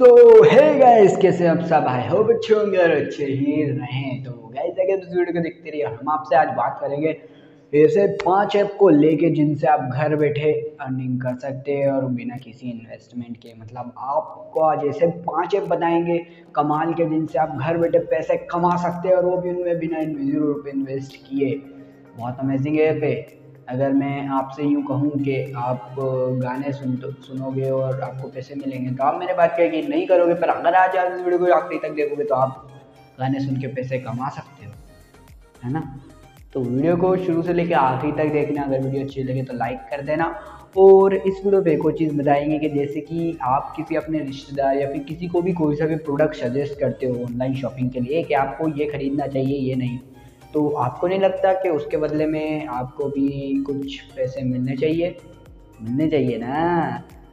सो है गाइस कैसे आप सब आए हो बच्चे होंगे और अच्छे ही रहे तो गाइस अगर इस वीडियो को देखते रहिए हम आपसे आज बात करेंगे ऐसे पांच ऐप को लेके जिनसे आप घर बैठे अर्निंग कर सकते हैं और बिना किसी इन्वेस्टमेंट के मतलब आपको आज ऐसे पांच ऐप बताएंगे कमाल के जिनसे आप घर बैठे पैसे कमा सकते हैं और वो भी उनमें बिना जीरो रुपये इन्वेस्ट किए बहुत अमेजिंग ऐप है अगर मैं आपसे यूँ कहूँ कि आप गाने सुन तो सुनोगे और आपको पैसे मिलेंगे तो आप मेरे बात क्या कि नहीं करोगे पर अगर आज आप इस वीडियो को आखिरी तक देखोगे तो आप गाने सुन के पैसे कमा सकते हो है ना तो वीडियो को शुरू से लेकर आखिरी तक देखना अगर वीडियो अच्छी लगे तो लाइक कर देना और इस वीडियो पे एक और चीज़ बताएंगे कि जैसे कि आप किसी अपने रिश्तेदार या फिर किसी को भी कोई सा भी प्रोडक्ट सजेस्ट करते हो ऑनलाइन शॉपिंग के लिए कि आपको ये ख़रीदना चाहिए ये नहीं तो आपको नहीं लगता कि उसके बदले में आपको भी कुछ पैसे मिलने चाहिए मिलने चाहिए ना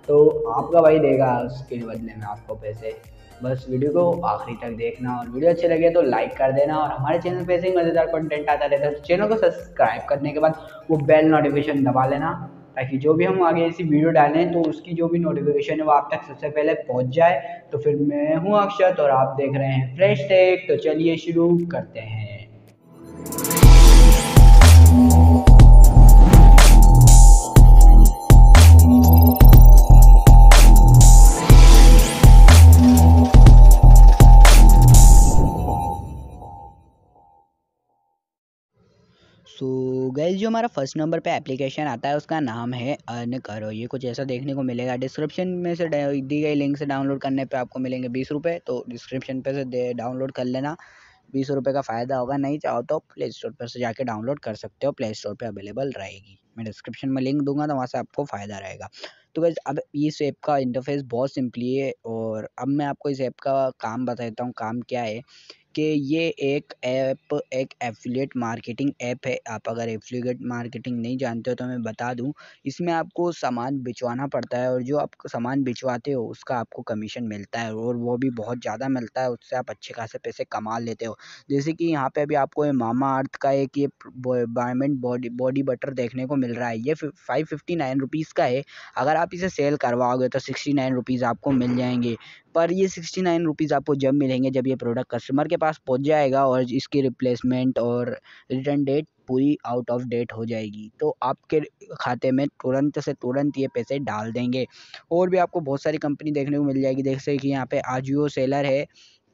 तो आपका भाई देगा उसके बदले में आपको पैसे बस वीडियो को आखिरी तक देखना और वीडियो अच्छी लगे तो लाइक कर देना और हमारे चैनल पे ऐसे ही मज़ेदार कंटेंट आता रहता है तो चैनल को सब्सक्राइब करने के बाद वो बेल नोटिफिकेशन दबा लेना ताकि जो भी हम आगे ऐसी वीडियो डालें तो उसकी जो भी नोटिफिकेशन है वो आप तक सबसे पहले पहुंच जाए तो फिर मैं हूँ अक्षत और आप देख रहे हैं फ्रेश टेक तो चलिए शुरू करते हैं तो गैस जो हमारा फर्स्ट नंबर पे एप्लीकेशन आता है उसका नाम है अर्न करो ये कुछ ऐसा देखने को मिलेगा डिस्क्रिप्शन में से दी गई लिंक से डाउनलोड करने पे आपको मिलेंगे बीस रुपये तो डिस्क्रिप्शन पे से डाउनलोड कर लेना बीस रुपये का फ़ायदा होगा नहीं चाहो तो प्ले स्टोर पर से जाके डाउनलोड कर सकते हो प्ले स्टोर पर अवेलेबल रहेगी मैं डिस्क्रिप्शन में लिंक दूंगा तो वहाँ से आपको फ़ायदा रहेगा तो गैस अब इस ऐप का इंटरफेस बहुत सिंपली है और अब मैं आपको इस ऐप का काम बताता हूँ काम क्या है कि ये एक ऐप एक एफिलिएट मार्केटिंग ऐप है आप अगर एफिलिएट मार्केटिंग नहीं जानते हो तो मैं बता दूं इसमें आपको सामान बिचवाना पड़ता है और जो आप सामान बिचवाते हो उसका आपको कमीशन मिलता है और वो भी बहुत ज़्यादा मिलता है उससे आप अच्छे खासे पैसे कमा लेते हो जैसे कि यहाँ पर अभी आपको मामा अर्थ का एक ये बायमेंट बॉडी बॉडी बटर देखने को मिल रहा है ये फाइव फिफ्टी नाइन रुपीज़ का है अगर आप इसे सेल करवाओगे तो सिक्सटी नाइन रुपीज़ आपको मिल जाएंगे पर ये सिक्सटी नाइन रुपीज़ आपको जब मिलेंगे जब ये प्रोडक्ट कस्टमर के पास पहुंच जाएगा और इसकी रिप्लेसमेंट और रिटर्न डेट पूरी आउट ऑफ डेट हो जाएगी तो आपके खाते में तुरंत से तुरंत ये पैसे डाल देंगे और भी आपको बहुत सारी कंपनी देखने को मिल जाएगी जैसे कि यहाँ पर आजियो सेलर है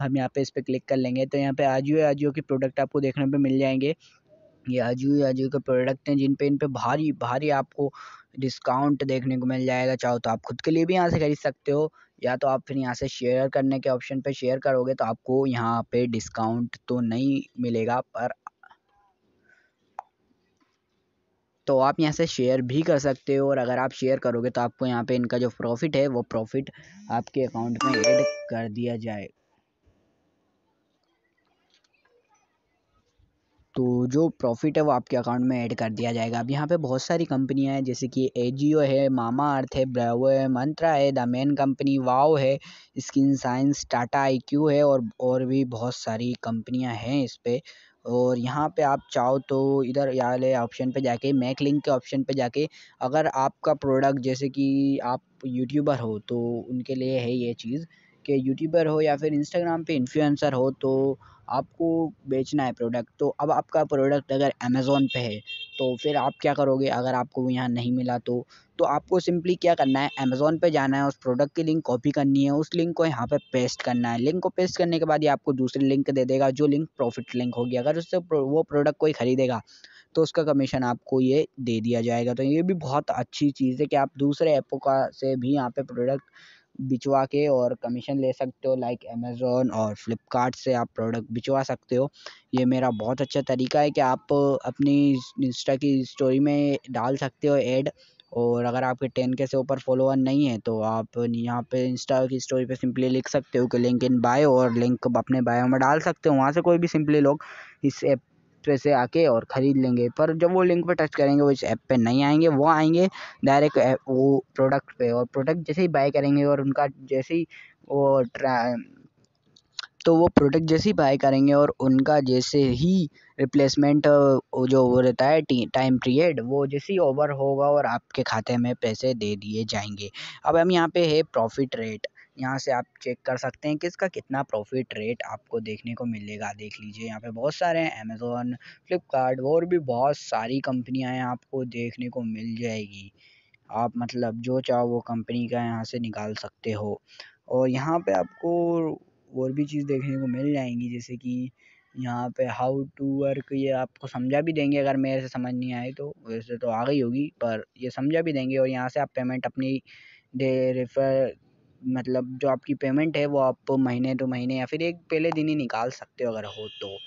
हम यहाँ पे इस पर क्लिक कर लेंगे तो यहाँ पर आजियो आजियो के प्रोडक्ट आपको देखने पर मिल जाएंगे ये आजू आजू के प्रोडक्ट हैं जिन पे इन पे भारी भारी आपको डिस्काउंट देखने को मिल जाएगा चाहो तो आप खुद के लिए भी यहाँ से खरीद सकते हो या तो आप फिर यहाँ से शेयर करने के ऑप्शन पे शेयर करोगे तो आपको यहाँ पे डिस्काउंट तो नहीं मिलेगा पर तो आप यहाँ से शेयर भी कर सकते हो और अगर आप शेयर करोगे तो आपको यहाँ पे इनका जो प्रॉफिट है वो प्रॉफिट आपके अकाउंट में ऐड कर दिया जाए तो जो प्रॉफ़िट है वो आपके अकाउंट में ऐड कर दिया जाएगा अब यहाँ पे बहुत सारी कंपनियाँ हैं जैसे कि एजियो है मामा अर्थ है ब्रावो है मंत्रा है द मेन कंपनी वाओ है skin science Tata I Q है और और भी बहुत सारी कंपनियाँ हैं इस पर और यहाँ पे आप चाहो तो इधर वाले ऑप्शन पे जाके मैक लिंक के ऑप्शन पे जाके अगर आपका प्रोडक्ट जैसे कि आप यूट्यूबर हो तो उनके लिए है ये चीज़ के यूट्यूबर हो या फिर इंस्टाग्राम पे इन्फ्लुएंसर हो तो आपको बेचना है प्रोडक्ट तो अब आपका प्रोडक्ट अगर अमेज़ोन पे है तो फिर आप क्या करोगे अगर आपको यहाँ नहीं मिला तो तो आपको सिंपली क्या करना है अमेज़ोन पे जाना है उस प्रोडक्ट की लिंक कॉपी करनी है उस लिंक को यहाँ पे पेस्ट करना है लिंक को पेस्ट करने के बाद ये आपको दूसरी लिंक दे देगा जो लिंक प्रॉफिट लिंक होगी अगर उससे वो प्रोडक्ट कोई ख़रीदेगा तो उसका कमीशन आपको ये दे दिया जाएगा तो ये भी बहुत अच्छी चीज़ है कि आप दूसरे ऐपों का से भी यहाँ पर प्रोडक्ट बिचवा के और कमीशन ले सकते हो लाइक अमेज़ोन और फ्लिपकार्ट से आप प्रोडक्ट बिचवा सकते हो ये मेरा बहुत अच्छा तरीका है कि आप अपनी इंस्टा की स्टोरी में डाल सकते हो ऐड और अगर आपके टेन के से ऊपर फॉलोअर नहीं है तो आप यहाँ पे इंस्टा की स्टोरी पे सिंपली लिख सकते हो कि लिंक इन बायो और लिंक अपने बायो में डाल सकते हो वहाँ से कोई भी सिंपली लोग इस ऐप पैसे आके और ख़रीद लेंगे पर जब वो लिंक पे टच करेंगे वो इस ऐप पे नहीं आएंगे वो आएंगे डायरेक्ट वो प्रोडक्ट पे और प्रोडक्ट जैसे ही बाय करेंगे और उनका जैसे ही वो तो वो प्रोडक्ट जैसे ही बाय करेंगे और उनका जैसे ही रिप्लेसमेंट जो वो रहता है टाइम पीरियड वो जैसे ही ओवर होगा और आपके खाते में पैसे दे दिए जाएंगे अब हम यहाँ पे है प्रॉफिट रेट यहाँ से आप चेक कर सकते हैं कि इसका कितना प्रॉफिट रेट आपको देखने को मिलेगा देख लीजिए यहाँ पे बहुत सारे हैं अमेज़ोन फ्लिपकार्ट और भी बहुत सारी कंपनियाँ हैं आपको देखने को मिल जाएगी आप मतलब जो चाहो वो कंपनी का यहाँ से निकाल सकते हो और यहाँ पे आपको और भी चीज़ देखने को मिल जाएंगी जैसे कि यहाँ पे हाउ टू वर्क ये आपको समझा भी देंगे अगर मेरे से समझ नहीं आए तो वैसे तो आ गई होगी पर ये समझा भी देंगे और यहाँ से आप पेमेंट अपनी दे रेफर मतलब जो आपकी पेमेंट है वो आप महीने दो महीने या फिर एक पहले दिन ही निकाल सकते हो अगर हो तो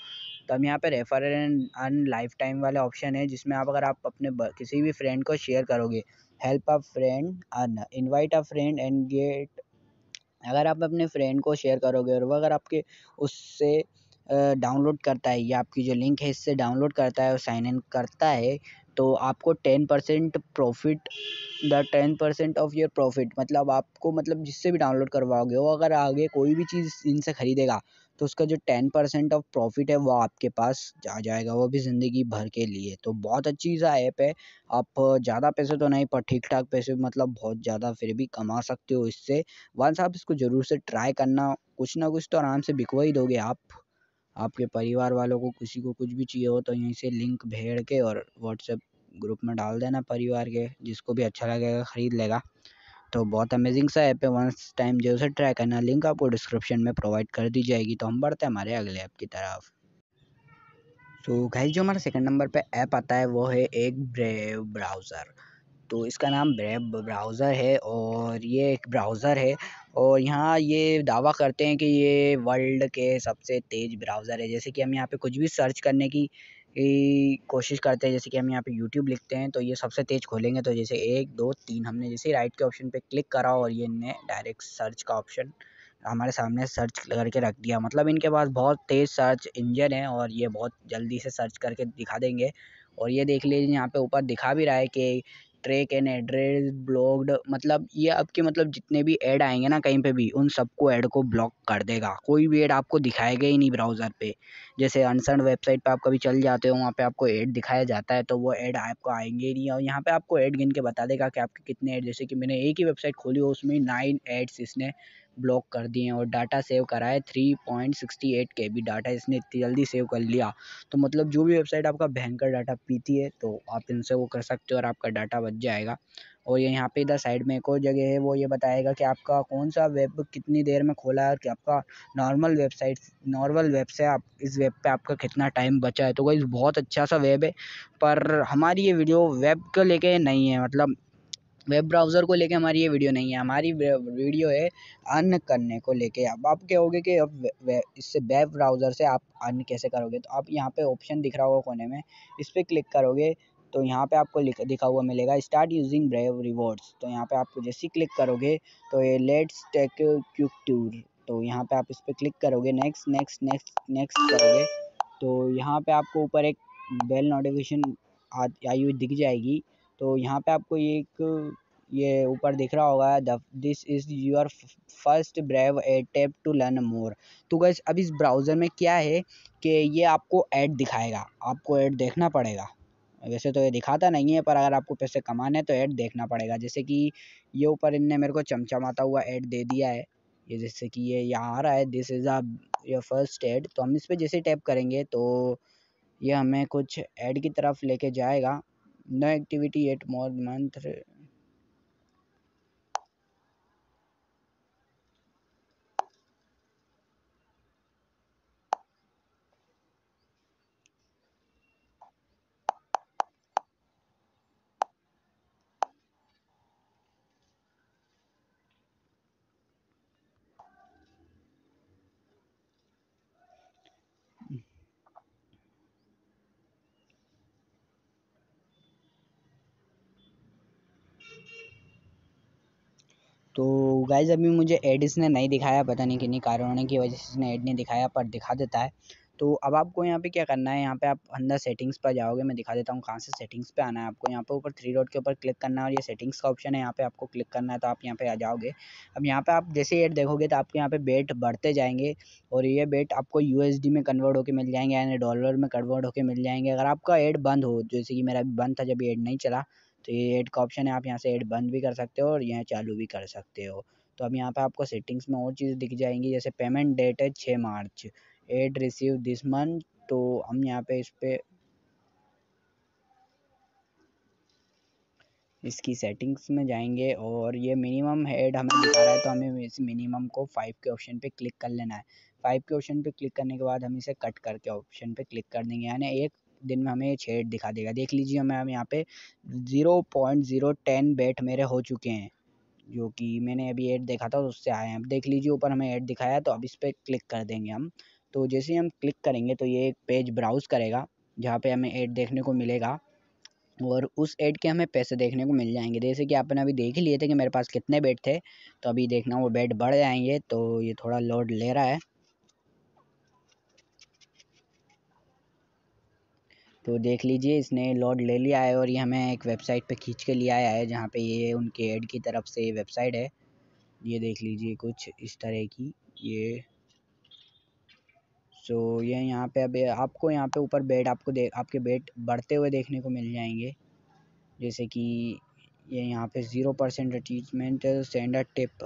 तब तो यहाँ पर refer and earn lifetime वाला ऑप्शन है जिसमें आप अगर आप अपने किसी भी फ्रेंड को शेयर करोगे help a friend earn invite a friend and get अगर आप अपने फ्रेंड को शेयर करोगे और वह अगर आपके उससे डाउनलोड करता है या आपकी जो लिंक है इससे डाउनलोड करता है और साइन इन करता है तो आपको ten percent profit the ten percent of your profit मतलब आपको मतलब जिससे भी डाउनलोड करवाओगे वो अगर आगे कोई भी चीज़ इनसे ख़रीदेगा तो उसका जो टेन परसेंट ऑफ़ प्रॉफ़िट है वो आपके पास आ जाएगा वो भी ज़िंदगी भर के लिए तो बहुत अच्छी सा ऐप है आप ज़्यादा पैसे तो नहीं पर ठीक ठाक पैसे मतलब बहुत ज़्यादा फिर भी कमा सकते हो इससे वंस आप इसको ज़रूर से ट्राई करना कुछ ना कुछ तो आराम से बिकवा ही दोगे आप आपके परिवार वालों को किसी को कुछ भी चाहिए हो तो यहीं से लिंक भेज के और व्हाट्सएप ग्रुप में डाल देना परिवार के जिसको भी अच्छा लगेगा ख़रीद लेगा तो बहुत अमेज़िंग सा ऐप है वंस टाइम जो उसे ट्राई करना लिंक आपको डिस्क्रिप्शन में प्रोवाइड कर दी जाएगी तो हम बढ़ते हैं हमारे अगले ऐप की तरफ तो so, गाइस जो हमारा सेकंड नंबर पे ऐप आता है वो है एक ब्रेव ब्राउज़र तो इसका नाम ब्रेब ब्राउज़र है और ये एक ब्राउज़र है और यहाँ ये दावा करते हैं कि ये वर्ल्ड के सबसे तेज़ ब्राउज़र है जैसे कि हम यहाँ पे कुछ भी सर्च करने की कोशिश करते हैं जैसे कि हम यहाँ पे यूट्यूब लिखते हैं तो ये सबसे तेज़ खोलेंगे तो जैसे एक दो तीन हमने जैसे राइट के ऑप्शन पर क्लिक करा और ये इनने डायरेक्ट सर्च का ऑप्शन हमारे सामने सर्च करके रख दिया मतलब इनके पास बहुत तेज़ सर्च इंजन है और ये बहुत जल्दी से सर्च करके दिखा देंगे और ये देख लीजिए यहाँ पे ऊपर दिखा भी रहा है कि ट्रैक एंड एड्रेस ब्लॉक्ड मतलब ये आपके मतलब जितने भी ऐड आएंगे ना कहीं पे भी उन सबको ऐड को ब्लॉक कर देगा कोई भी ऐड आपको दिखाएगा ही नहीं ब्राउज़र पे जैसे अनसर्न वेबसाइट पे आप कभी चल जाते हो वहाँ पे आपको ऐड दिखाया जाता है तो वो ऐड आपको आएंगे नहीं और यहाँ पर आपको ऐड गिन के बता देगा कि आपके कितने ऐड जैसे कि मैंने एक ही वेबसाइट खोली हो उसमें नाइन एड्स इसने ब्लॉक कर दिए और डाटा सेव कराए three point sixty eight K B data इसने इतनी जल्दी सेव कर लिया तो मतलब जो भी वेबसाइट आपका भयंकर डाटा पीती है तो आप इनसे वो कर सकते हो और आपका डाटा बच जाएगा और ये यहाँ पे इधर साइड में एक और जगह है वो ये बताएगा कि आपका कौन सा वेब कितनी देर में खोला है और कि आपका नॉर्मल वेबसाइट नॉर्मल वेब से आप इस वेब पे आपका कितना टाइम बचा है तो वही बहुत अच्छा सा वेब है पर हमारी ये वीडियो वेब को लेके नहीं है मतलब वेब ब्राउज़र को लेके हमारी ये वीडियो नहीं है हमारी वीडियो है अर्न करने को लेके अब आप कहोगे कि अब इससे वेब ब्राउज़र से आप अन कैसे करोगे तो आप यहाँ पे ऑप्शन दिख रहा होगा कोने में इस पर क्लिक करोगे तो यहाँ पे आपको दिखा हुआ मिलेगा स्टार्ट यूजिंग ब्रेव रिवॉर्ड्स तो यहाँ पे आप जैसे ही क्लिक करोगे तो ये लेट्स टेक क्यूक टूर तो यहाँ पे आप इस पर क्लिक करोगे नेक्स्ट नेक्स्ट नेक्स्ट नेक्स्ट करोगे तो यहाँ पे आपको ऊपर एक बेल नोटिफिकेशन आई हुई दिख जाएगी तो यहाँ पे आपको एक ये ऊपर दिख रहा होगा the this is your first brave tape to learn more तो गैस अब इस ब्राउज़र में क्या है कि ये आपको ऐड दिखाएगा आपको ऐड देखना पड़ेगा वैसे तो ये दिखाता नहीं है पर अगर आपको पैसे कमाने हैं तो ऐड देखना पड़ेगा जैसे कि ये ऊपर इनने मेरे को चमचमाता हुआ ऐड दे दिया है ये जैसे कि ये यहाँ आ रहा है this is a your first ad तो हम इस पर जैसे टैप करेंगे तो ये हमें कुछ ऐड की तरफ लेके जाएगा no activity at more month guys अभी मुझे एड इसने नहीं दिखाया पता नहीं कितनी कारण होने की वजह से इसने ऐड नहीं दिखाया पर दिखा देता है तो अब आपको यहाँ पे क्या करना है यहाँ पे आप अंदर सेटिंग्स पर जाओगे मैं दिखा देता हूँ कहाँ से सेटिंग्स पे आना है आपको यहाँ पे ऊपर थ्री डॉट के ऊपर क्लिक करना है और ये सेटिंग्स का ऑप्शन है यहाँ पे आपको क्लिक करना है तो आप यहाँ पे आ जाओगे अब यहाँ पे आप जैसे एड देखोगे तो आपके यहाँ पे बेट बढ़ते जाएंगे और ये बेट आपको यू में कन्वर्ट होकर मिल जाएंगे यानी डॉलर में कन्वर्ट होकर मिल जाएंगे अगर आपका एड बंद हो जैसे कि मेरा बंद था जब एड नहीं चला तो ये ऐड का ऑप्शन है आप यहाँ से ऐड बंद भी कर सकते हो और यहाँ चालू भी कर सकते हो तो अब यहाँ पे आपको सेटिंग्स में और चीज़ दिख जाएंगी जैसे पेमेंट डेट है छः मार्च एड रिसीव दिस मंथ तो हम यहाँ पे इस पर इसकी सेटिंग्स में जाएंगे और ये मिनिमम हेड हमें दिखा रहा है तो हमें इस मिनिमम को फाइव के ऑप्शन पे क्लिक कर लेना है फाइव के ऑप्शन पे क्लिक करने के बाद हम इसे कट करके ऑप्शन पे क्लिक कर देंगे यानी एक दिन में हमें छः छेड़ दिखा देगा देख लीजिए हम यहाँ पे zero point zero ten BAT मेरे हो चुके हैं जो कि मैंने अभी ऐड देखा था उससे आए हैं अब देख लीजिए ऊपर हमें ऐड दिखाया तो अब इस पर क्लिक कर देंगे हम तो जैसे ही हम क्लिक करेंगे तो ये एक पेज ब्राउज़ करेगा जहाँ पर हमें ऐड देखने को मिलेगा और उस ऐड के हमें पैसे देखने को मिल जाएंगे जैसे कि आपने अभी देख ही लिए थे कि मेरे पास कितने बेड थे तो अभी देखना वो बेड बढ़ जाएंगे तो ये थोड़ा लोड ले रहा है तो देख लीजिए इसने लॉड ले लिया है और ये हमें एक वेबसाइट पे खींच के ले आया है जहाँ पे ये उनके एड की तरफ से वेबसाइट है ये देख लीजिए कुछ इस तरह की ये सो so, ये यहाँ पे अब आपको यहाँ पे ऊपर बेड आपको दे आपके बेड बढ़ते हुए देखने को मिल जाएंगे जैसे कि ये यहाँ पे zero percent attachment standard tip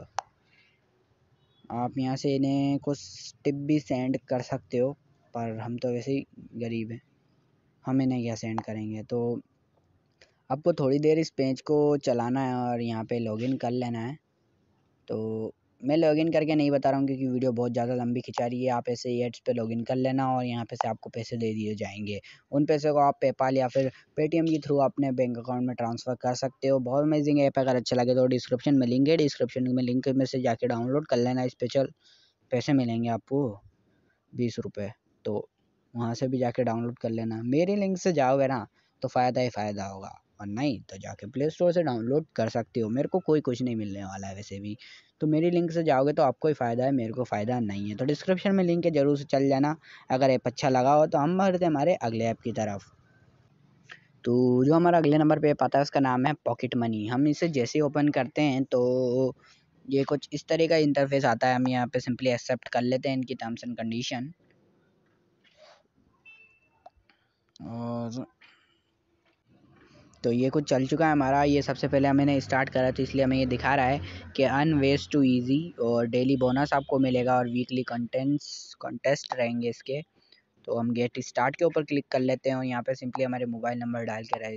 आप यहाँ से इन्हें कुछ टिप भी सेंड कर सकते हो पर हम तो वैसे ही गरीब हैं हम इन्हें क्या सेंड करेंगे तो आपको थोड़ी देर इस पेज को चलाना है और यहाँ पे लॉगिन कर लेना है तो मैं लॉगिन करके नहीं बता रहा हूँ क्योंकि वीडियो बहुत ज़्यादा लंबी खिंचा रही है आप ऐसे एड्स पे लॉगिन कर लेना और यहाँ पे से आपको पैसे दे दिए जाएंगे उन पैसे को आप पेपाल या फिर पेटीएम के थ्रू अपने बैंक अकाउंट में ट्रांसफ़र कर सकते हो बहुत अमेजिंग ऐप अगर अच्छा लगे तो डिस्क्रिप्शन में लिंक है डिस्क्रिप्शन में लिंक में से जाके डाउनलोड कर लेना इस पैसे मिलेंगे आपको बीस रुपये तो वहाँ से भी जाके डाउनलोड कर लेना मेरे लिंक से जाओगे ना तो फ़ायदा ही फ़ायदा होगा और नहीं तो जाके प्ले स्टोर से डाउनलोड कर सकते हो मेरे को कोई कुछ नहीं मिलने वाला है वैसे भी तो मेरी लिंक से जाओगे तो आपको ही फ़ायदा है मेरे को फ़ायदा नहीं है तो डिस्क्रिप्शन में लिंक है ज़रूर से चल जाना अगर ऐप अच्छा लगा हो तो हम हैं हमारे अगले ऐप की तरफ तो जो हमारा अगले नंबर पे पता आता है उसका नाम है पॉकेट मनी हम इसे जैसे ओपन करते हैं तो ये कुछ इस तरह का इंटरफेस आता है हम यहाँ पे सिंपली एक्सेप्ट कर लेते हैं इनकी टर्म्स एंड कंडीशन और तो ये कुछ चल चुका है हमारा ये सबसे पहले हमें स्टार्ट करा तो इसलिए हमें ये दिखा रहा है कि अन वेस्ट टू ईजी और डेली बोनस आपको मिलेगा और वीकली कंटेंट्स कंटेस्ट रहेंगे इसके तो हम गेट स्टार्ट के ऊपर क्लिक कर लेते हैं और यहाँ पे सिंपली हमारे मोबाइल नंबर डाल के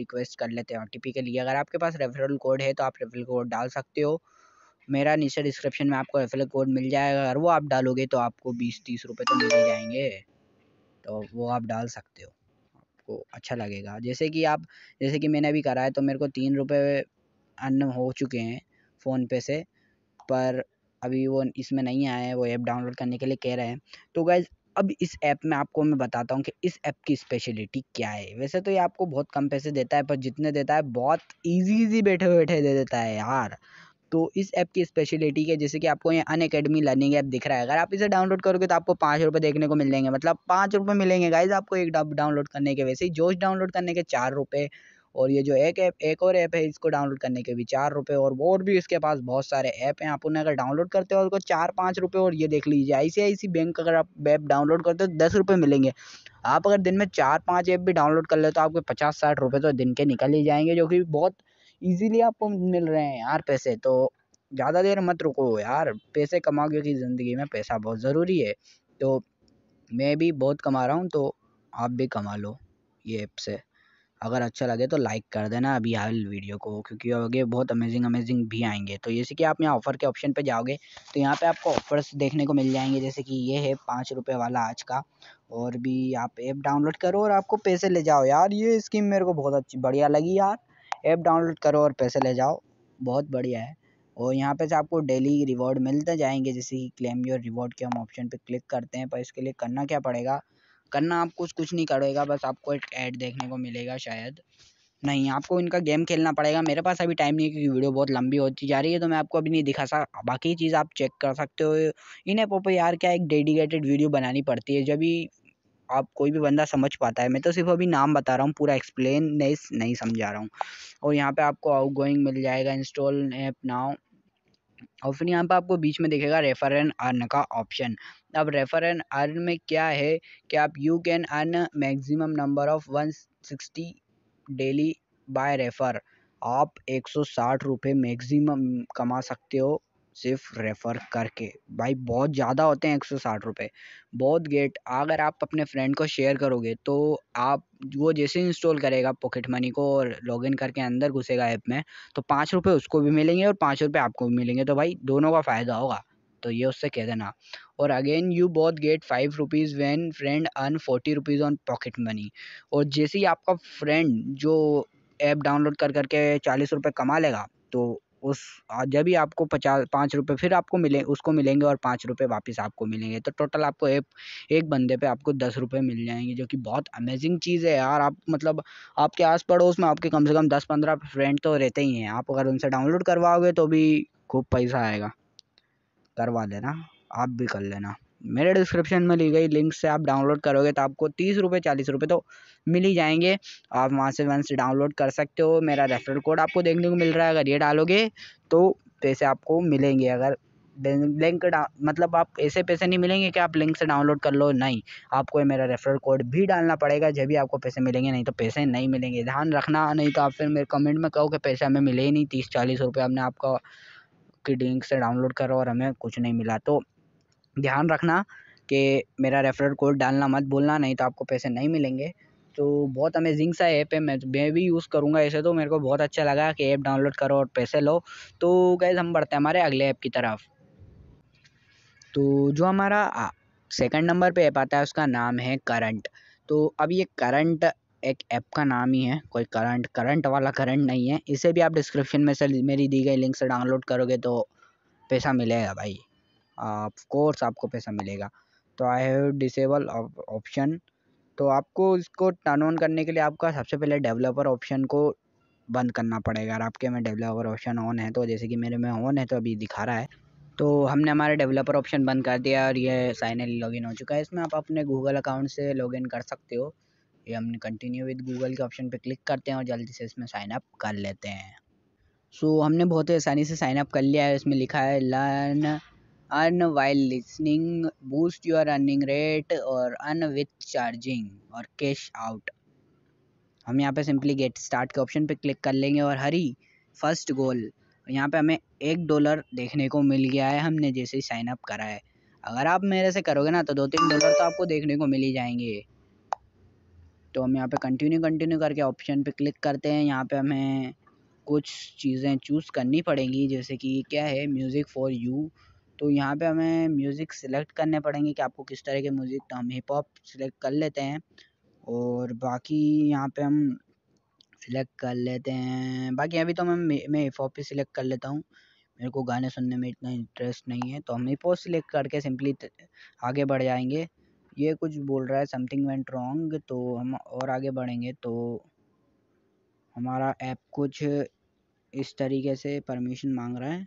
रिक्वेस्ट कर लेते हैं और के लिए अगर आपके पास रेफरल कोड है तो आप रेफरल कोड डाल सकते हो मेरा नीचे डिस्क्रिप्शन में आपको रेफरल कोड मिल जाएगा अगर वो आप डालोगे तो आपको बीस तीस रुपये तो मिल जाएंगे तो वो आप डाल सकते हो आपको अच्छा लगेगा जैसे कि आप जैसे कि मैंने अभी करा है तो मेरे को तीन रुपये अन्न हो चुके हैं फ़ोनपे से पर अभी वो इसमें नहीं आए वो ऐप डाउनलोड करने के लिए कह रहे हैं तो गाइज़ अब इस ऐप में आपको मैं बताता हूँ कि इस ऐप की स्पेशलिटी क्या है वैसे तो ये आपको बहुत कम पैसे देता है पर जितने देता है बहुत ईज़ी ईज़ी बैठे बैठे दे देता है यार तो इस ऐप की स्पेशलिटी है जैसे कि आपको ये अन अकेडमी लर्निंग ऐप दिख रहा है अगर आप इसे डाउनलोड करोगे तो आपको पाँच रुपये देखने को मिल जाएंगे मतलब पाँच रुपये मिलेंगे गाइज आपको एक डाउनलोड करने के वैसे ही जोश डाउनलोड करने के चार रुपये और ये जो एक ऐप एक और ऐप है इसको डाउनलोड करने के भी चार रुपये और और भी इसके पास बहुत सारे ऐप हैं आप उन्हें अगर डाउनलोड करते हो उसको चार पाँच रुपये और ये देख लीजिए आई सी बैंक अगर आप ऐप डाउनलोड करते हो दस रुपये मिलेंगे आप अगर दिन में चार पाँच ऐप भी डाउनलोड कर ले तो आपके पचास साठ रुपये तो दिन के निकल ही जाएंगे जो कि बहुत इजीली आपको मिल रहे हैं यार पैसे तो ज़्यादा देर मत रुको यार पैसे कमाओगे की ज़िंदगी में पैसा बहुत ज़रूरी है तो मैं भी बहुत कमा रहा हूँ तो आप भी कमा लो ये ऐप से अगर अच्छा लगे तो लाइक कर देना अभी हाल वीडियो को क्योंकि आगे बहुत अमेजिंग अमेजिंग भी आएंगे तो जैसे कि आप यहाँ ऑफ़र के ऑप्शन पे जाओगे तो यहाँ पे आपको ऑफ़र्स देखने को मिल जाएंगे जैसे कि ये है पाँच रुपये वाला आज का और भी आप ऐप डाउनलोड करो और आपको पैसे ले जाओ यार ये स्कीम मेरे को बहुत अच्छी बढ़िया लगी यार ऐप डाउनलोड करो और पैसे ले जाओ बहुत बढ़िया है और यहाँ पे से आपको डेली रिवॉर्ड मिलते जाएंगे जैसे कि क्लेम योर रिवॉर्ड के हम ऑप्शन पे क्लिक करते हैं पर इसके लिए करना क्या पड़ेगा करना आपको कुछ कुछ नहीं करेगा बस आपको एक ऐड देखने को मिलेगा शायद नहीं आपको इनका गेम खेलना पड़ेगा मेरे पास अभी टाइम नहीं है क्योंकि वीडियो बहुत लंबी होती जा रही है तो मैं आपको अभी नहीं दिखा सक बाकी चीज़ आप चेक कर सकते हो इन ऐपों पर यार क्या एक डेडिकेटेड वीडियो बनानी पड़ती है जब भी आप कोई भी बंदा समझ पाता है मैं तो सिर्फ अभी नाम बता रहा हूँ पूरा एक्सप्लेन नहीं नहीं समझा रहा हूँ और यहाँ पे आपको आउट गोइंग मिल जाएगा इंस्टॉल ऐप नाउ और फिर यहाँ पे आपको बीच में देखेगा रेफर एंड अर्न का ऑप्शन अब रेफर एंड अर्न में क्या है कि आप you can earn maximum number of one sixty daily by refer आप एक सौ साठ रुपये मैक्सिमम कमा सकते हो सिर्फ रेफ़र करके भाई बहुत ज़्यादा होते हैं एक सौ साठ रुपये बहुत गेट अगर आप अपने फ्रेंड को शेयर करोगे तो आप वो जैसे इंस्टॉल करेगा पॉकेट मनी को और लॉगिन करके अंदर घुसेगा ऐप में तो पाँच रुपये उसको भी मिलेंगे और पाँच रुपये आपको भी मिलेंगे तो भाई दोनों का फ़ायदा होगा तो ये उससे कह देना और again you both get five rupees when friend earn forty rupees on pocket money और जैसे ही आपका फ्रेंड जो ऐप डाउनलोड कर करके चालीस रुपये कमा लेगा तो उस जब भी आपको पचास पाँच रुपये फिर आपको मिले उसको मिलेंगे और पाँच रुपये वापस आपको मिलेंगे तो टोटल आपको एक एक बंदे पे आपको दस रुपये मिल जाएंगे जो कि बहुत अमेज़िंग चीज़ है यार आप मतलब आपके आस पड़ोस में आपके कम से कम दस पंद्रह फ्रेंड तो रहते ही हैं आप अगर उनसे डाउनलोड करवाओगे तो भी खूब पैसा आएगा करवा लेना आप भी कर लेना मेरे डिस्क्रिप्शन में ली गई लिंक से आप डाउनलोड करोगे तो आपको तीस रुपये चालीस रुपये तो मिल ही जाएंगे आप वहाँ से वहाँ से डाउनलोड कर सकते हो मेरा रेफरल कोड आपको देखने को मिल रहा है अगर ये डालोगे तो पैसे आपको मिलेंगे अगर लिंक मतलब आप ऐसे पैसे नहीं मिलेंगे कि आप लिंक से डाउनलोड कर लो नहीं आपको मेरा रेफरल कोड भी डालना पड़ेगा जब भी आपको पैसे मिलेंगे नहीं तो पैसे नहीं मिलेंगे ध्यान रखना नहीं तो आप फिर मेरे कमेंट में कहो कि पैसे हमें मिले ही नहीं तीस चालीस रुपये हमने आपका की लिंक से डाउनलोड करो और हमें कुछ नहीं मिला तो ध्यान रखना कि मेरा रेफरल कोड डालना मत बोलना नहीं तो आपको पैसे नहीं मिलेंगे तो बहुत अमेजिंग सा ऐप है मैं मैं भी यूज़ करूँगा ऐसे तो मेरे को बहुत अच्छा लगा कि ऐप डाउनलोड करो और पैसे लो तो गैज़ हम बढ़ते हैं हमारे अगले ऐप की तरफ तो जो हमारा सेकंड नंबर पे ऐप आता है उसका नाम है करंट तो अब ये करंट एक ऐप का नाम ही है कोई करंट करंट वाला करंट नहीं है इसे भी आप डिस्क्रिप्शन में से मेरी दी गई लिंक से डाउनलोड करोगे तो पैसा मिलेगा भाई ऑफकोर्स आपको पैसा मिलेगा तो आई हैव डिसेबल ऑप्शन तो आपको इसको टर्न ऑन करने के लिए आपका सबसे पहले डेवलपर ऑप्शन को बंद करना पड़ेगा अगर आपके में डेवलपर ऑप्शन ऑन है तो जैसे कि मेरे में ऑन है तो अभी दिखा रहा है तो हमने हमारे डेवलपर ऑप्शन बंद कर दिया और ये साइन इन लॉगिन हो चुका है इसमें आप अपने गूगल अकाउंट से लॉगिन कर सकते हो ये हम कंटिन्यू विद गूगल के ऑप्शन पे क्लिक करते हैं और जल्दी से इसमें साइन अप कर लेते हैं सो so, हमने बहुत ही आसानी से साइन अप कर लिया है इसमें लिखा है learn and while listening boost your earning rate और earn विथ चार्जिंग और कैश आउट हम यहाँ पे सिंपली गेट स्टार्ट के ऑप्शन पे क्लिक कर लेंगे और हरी फर्स्ट गोल यहाँ पे हमें एक डॉलर देखने को मिल गया है हमने जैसे साइन अप करा है अगर आप मेरे से करोगे ना तो दो तीन डॉलर तो आपको देखने को मिल ही जाएंगे तो हम यहाँ पे कंटिन्यू कंटिन्यू करके ऑप्शन पे क्लिक करते हैं यहाँ पे हमें कुछ चीज़ें चूज़ करनी पड़ेंगी जैसे कि क्या है म्यूज़िक फॉर यू तो यहाँ पे हमें म्यूज़िक सेलेक्ट करने पड़ेंगे कि आपको किस तरह के म्यूज़िक तो हम हिप हॉप सेलेक्ट कर लेते हैं और बाकी यहाँ पे हम सिलेक्ट कर लेते हैं बाकी अभी तो मैं मैं हिप हॉप ही सिलेक्ट कर लेता हूँ मेरे को गाने सुनने में इतना इंटरेस्ट नहीं है तो हम हिप हॉप सिलेक्ट करके सिम्पली आगे बढ़ जाएंगे ये कुछ बोल रहा है समथिंग वेंट रॉन्ग तो हम और आगे बढ़ेंगे तो हमारा ऐप कुछ इस तरीके से परमिशन मांग रहा है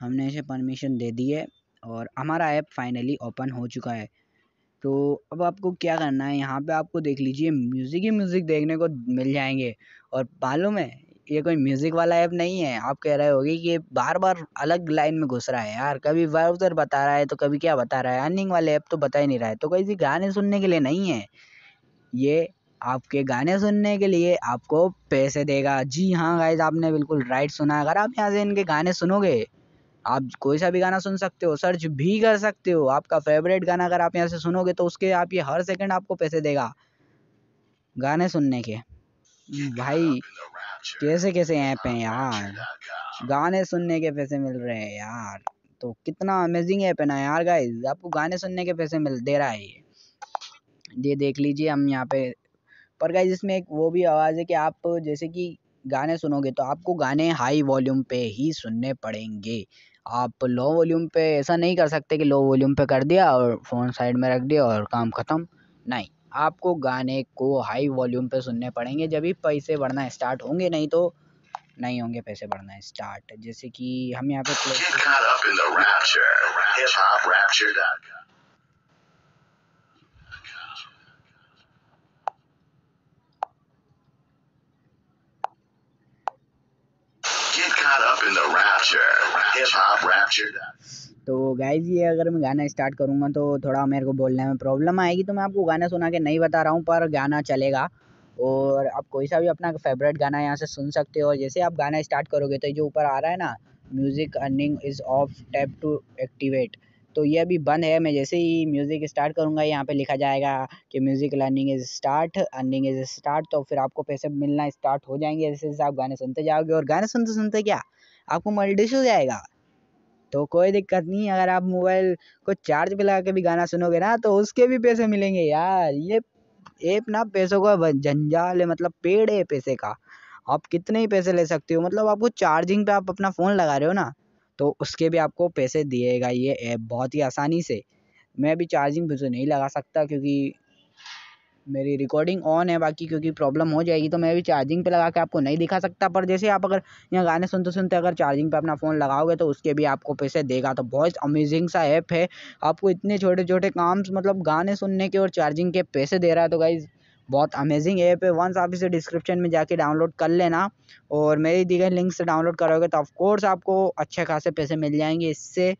हमने इसे परमिशन दे दी है और हमारा ऐप फाइनली ओपन हो चुका है तो अब आपको क्या करना है यहाँ पे आपको देख लीजिए म्यूज़िक ही म्यूज़िक देखने को मिल जाएंगे और मालूम है ये कोई म्यूज़िक वाला ऐप नहीं है आप कह रहे होगे कि ये बार बार अलग लाइन में घुस रहा है यार कभी ब्राउज़र बता रहा है तो कभी क्या बता रहा है अर्निंग वाले ऐप तो बता ही नहीं रहा है तो कहीं गाने सुनने के लिए नहीं है ये आपके गाने सुनने के लिए आपको पैसे देगा जी हाँ गाइज आपने बिल्कुल राइट सुना अगर आप यहाँ से इनके गाने सुनोगे आप कोई सा भी गाना सुन सकते हो सर्च भी कर सकते हो आपका फेवरेट गाना अगर आप यहाँ से सुनोगे तो उसके आप ये हर सेकंड आपको पैसे देगा गाने सुनने के भाई कैसे कैसे ऐप हैं यार गाने सुनने के पैसे मिल रहे हैं यार तो कितना अमेजिंग ऐप है ना यार गाइज आपको गाने सुनने के पैसे मिल दे रहा है ये ये देख लीजिए हम यहाँ पे पर गाइज इसमें एक वो भी आवाज़ है कि आप जैसे कि गाने सुनोगे तो आपको गाने हाई वॉल्यूम पे ही सुनने पड़ेंगे आप लो वॉल्यूम पे ऐसा नहीं कर सकते कि लो वॉल्यूम पे कर दिया और फ़ोन साइड में रख दिया और काम ख़त्म नहीं आपको गाने को हाई वॉल्यूम पे सुनने पड़ेंगे भी पैसे बढ़ना स्टार्ट होंगे नहीं तो नहीं होंगे पैसे बढ़ना स्टार्ट जैसे कि हम यहाँ पे Get caught up in the rapture. तो गाइज ये अगर मैं गाना स्टार्ट करूँगा तो थोड़ा मेरे को बोलने में प्रॉब्लम आएगी तो मैं आपको गाना सुना के नहीं बता रहा हूँ पर गाना चलेगा और आप कोई सा भी अपना फेवरेट गाना यहाँ से सुन सकते हो जैसे आप गाना स्टार्ट करोगे तो जो ऊपर आ रहा है ना music earning is off tap to activate तो ये अभी बंद है मैं जैसे ही म्यूज़िक स्टार्ट करूंगा यहाँ पे लिखा जाएगा कि music learning is start earning is start तो फिर आपको पैसे मिलना स्टार्ट हो जाएंगे जैसे जैसे आप गाने सुनते जाओगे और गाने सुनते सुनते क्या आपको मल्टीस हो जाएगा तो कोई दिक्कत नहीं अगर आप मोबाइल को चार्ज पे लगा के भी गाना सुनोगे ना तो उसके भी पैसे मिलेंगे यार ये ऐप ना पैसों का झंझाल है मतलब पेड़ है पैसे का आप कितने ही पैसे ले सकते हो मतलब आपको चार्जिंग पे आप अपना फ़ोन लगा रहे हो ना तो उसके भी आपको पैसे दिएगा ये ऐप बहुत ही आसानी से मैं भी चार्जिंग पे तो नहीं लगा सकता क्योंकि मेरी रिकॉर्डिंग ऑन है बाकी क्योंकि प्रॉब्लम हो जाएगी तो मैं भी चार्जिंग पे लगा के आपको नहीं दिखा सकता पर जैसे आप अगर यहाँ गाने सुनते सुनते अगर चार्जिंग पे अपना फ़ोन लगाओगे तो उसके भी आपको पैसे देगा तो बहुत अमेजिंग सा ऐप है आपको इतने छोटे छोटे काम मतलब गाने सुनने के और चार्जिंग के पैसे दे रहा है तो गाइज़ बहुत अमेजिंग ऐप है वंस आप इसे डिस्क्रिप्शन में जाके डाउनलोड कर लेना और मेरी दी गई लिंक से डाउनलोड करोगे तो ऑफकोर्स आपको अच्छे खासे पैसे मिल जाएंगे इससे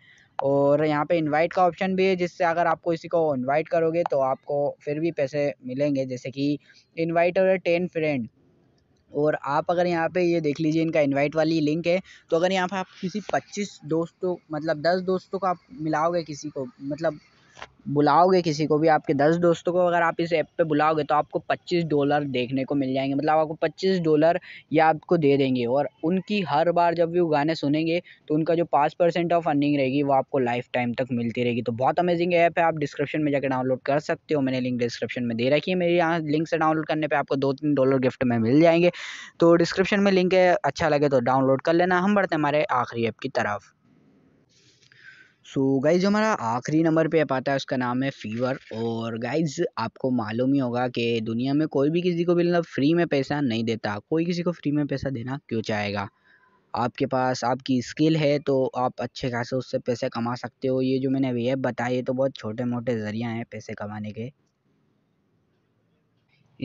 और यहाँ पे इनवाइट का ऑप्शन भी है जिससे अगर आप किसी को इनवाइट करोगे तो आपको फिर भी पैसे मिलेंगे जैसे कि इनवाइट और टेन फ्रेंड और आप अगर यहाँ पे ये देख लीजिए इनका इनवाइट वाली लिंक है तो अगर यहाँ पे आप किसी पच्चीस दोस्तों मतलब दस दोस्तों को आप मिलाओगे किसी को मतलब बुलाओगे किसी को भी आपके दस दोस्तों को अगर आप इस ऐप पे बुलाओगे तो आपको पच्चीस डॉलर देखने को मिल जाएंगे मतलब आपको पच्चीस डॉलर ये आपको दे देंगे और उनकी हर बार जब भी वो गाने सुनेंगे तो उनका जो पाँच परसेंट ऑफ अर्निंग रहेगी वो आपको लाइफ टाइम तक मिलती रहेगी तो बहुत अमेजिंग ऐप है आप डिस्क्रिप्शन में जाकर डाउनलोड कर सकते हो मैंने लिंक डिस्क्रिप्शन में दे रखी है मेरी यहाँ लिंक से डाउनलोड करने पर आपको दो तीन डॉलर गिफ्ट में मिल जाएंगे तो डिस्क्रिप्शन में लिंक है अच्छा लगे तो डाउनलोड कर लेना हम बढ़ते हमारे आखिरी ऐप की तरफ सो गाइज जो हमारा आखिरी नंबर पे ऐप आता है उसका नाम है फीवर और गाइज आपको मालूम ही होगा कि दुनिया में कोई भी किसी को भी मतलब फ्री में पैसा नहीं देता कोई किसी को फ्री में पैसा देना क्यों चाहेगा आपके पास आपकी स्किल है तो आप अच्छे खासे उससे पैसे कमा सकते हो ये जो मैंने अभी ऐप बताई ये तो बहुत छोटे मोटे ज़रिया हैं पैसे कमाने के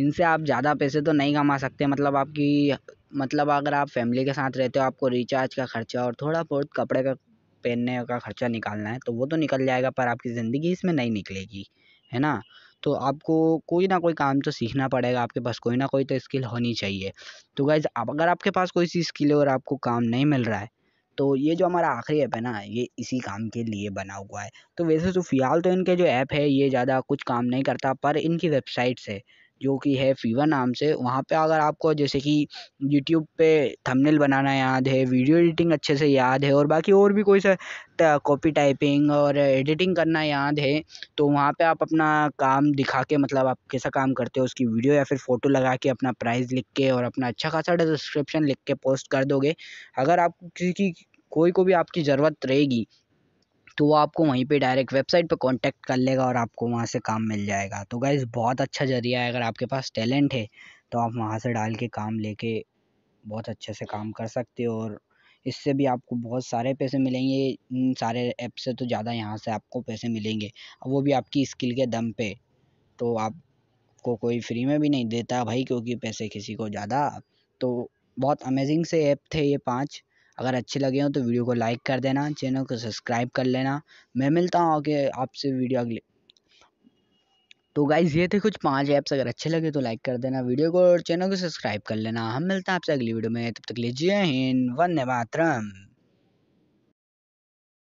इनसे आप ज़्यादा पैसे तो नहीं कमा सकते मतलब आपकी मतलब अगर आप फैमिली के साथ रहते हो आपको रिचार्ज का खर्चा और थोड़ा बहुत कपड़े का पहनने का खर्चा निकालना है तो वो तो निकल जाएगा पर आपकी ज़िंदगी इसमें नहीं निकलेगी है ना तो आपको कोई ना कोई काम तो सीखना पड़ेगा आपके पास कोई ना कोई तो स्किल होनी चाहिए तो गाइज़ आप अगर आपके पास कोई सी स्किल है और आपको काम नहीं मिल रहा है तो ये जो हमारा आखिरी ऐप है ना ये इसी काम के लिए बना हुआ है तो वैसे तो फ़िलहाल तो इनके जो ऐप है ये ज़्यादा कुछ काम नहीं करता पर इनकी वेबसाइट्स है जो कि है फीवा नाम से वहाँ पे अगर आपको जैसे कि यूट्यूब पे थंबनेल बनाना याद है वीडियो एडिटिंग अच्छे से याद है और बाकी और भी कोई सा कॉपी टाइपिंग और एडिटिंग करना याद है तो वहाँ पे आप अपना काम दिखा के मतलब आप कैसा काम करते हो उसकी वीडियो या फिर फ़ोटो लगा के अपना प्राइज़ लिख के और अपना अच्छा खासा डिस्क्रिप्शन लिख के पोस्ट कर दोगे अगर आप किसी की कोई को भी आपकी ज़रूरत रहेगी तो वो आपको वहीं पे डायरेक्ट वेबसाइट पे कांटेक्ट कर लेगा और आपको वहाँ से काम मिल जाएगा तो गाइज़ बहुत अच्छा ज़रिया है अगर आपके पास टैलेंट है तो आप वहाँ से डाल के काम लेके बहुत अच्छे से काम कर सकते हो और इससे भी आपको बहुत सारे पैसे मिलेंगे इन सारे ऐप से तो ज़्यादा यहाँ से आपको पैसे मिलेंगे वो भी आपकी स्किल के दम पे तो आपको कोई फ्री में भी नहीं देता भाई क्योंकि पैसे किसी को ज़्यादा तो बहुत अमेजिंग से ऐप थे ये पाँच अगर अच्छे लगे हों तो वीडियो को लाइक कर देना चैनल को सब्सक्राइब कर लेना मैं मिलता हूँ आगे आपसे वीडियो अगले तो गाइज़ ये थे कुछ पांच ऐप्स अगर अच्छे लगे तो लाइक कर देना वीडियो को और चैनल को सब्सक्राइब कर लेना हम मिलते हैं आपसे अगली वीडियो में तब तक लीजिए हिंद वंदे मातरम